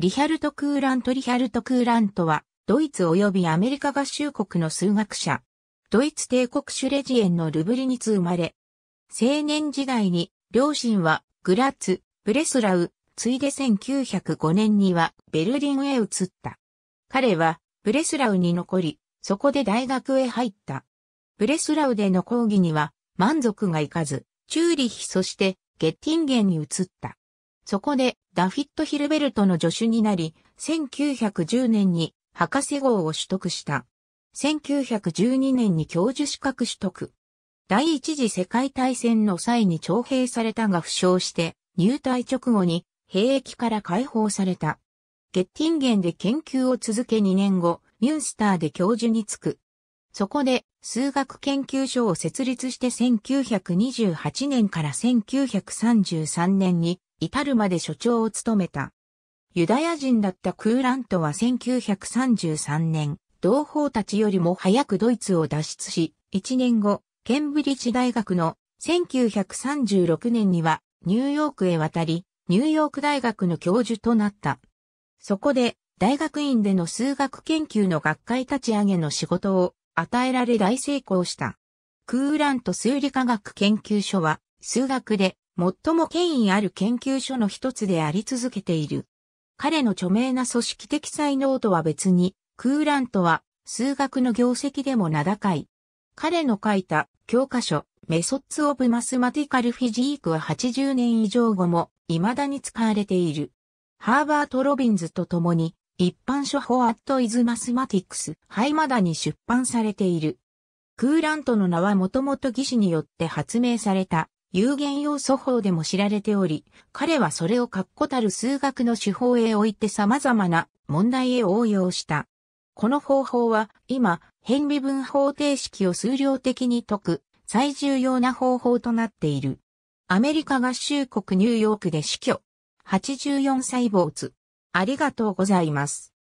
リヒャルト・クーラント・リヒャルト・クーラントは、ドイツ及びアメリカ合衆国の数学者。ドイツ帝国シュレジエンのルブリニツ生まれ。青年時代に、両親は、グラッツ、ブレスラウ、ついで1905年には、ベルリンへ移った。彼は、ブレスラウに残り、そこで大学へ入った。ブレスラウでの講義には、満足がいかず、チューリヒそして、ゲッティンゲンに移った。そこで、ダフィット・ヒルベルトの助手になり、1910年に博士号を取得した。1912年に教授資格取得。第一次世界大戦の際に徴兵されたが負傷して、入隊直後に兵役から解放された。ゲッティンゲンで研究を続け2年後、ミュンスターで教授に就く。そこで、数学研究所を設立して1928年から1933年に至るまで所長を務めた。ユダヤ人だったクーラントは1933年、同胞たちよりも早くドイツを脱出し、1年後、ケンブリッジ大学の1936年にはニューヨークへ渡り、ニューヨーク大学の教授となった。そこで、大学院での数学研究の学会立ち上げの仕事を与えられ大成功した。クーラント数理科学研究所は、数学で最も権威ある研究所の一つであり続けている。彼の著名な組織的才能とは別に、クーラントは数学の業績でも名高い。彼の書いた教科書メソッツ・オブ・マスマティカル・フィジークは80年以上後も未だに使われている。ハーバート・ロビンズと共に一般書法アット・イズ・マスマティクス、はいまだに出版されている。クーラントの名はもともと技師によって発明された有限要素法でも知られており、彼はそれを確固たる数学の手法へおいて様々な問題へ応用した。この方法は今、変微分方程式を数量的に解く最重要な方法となっている。アメリカ合衆国ニューヨークで死去。84歳坊主。ありがとうございます。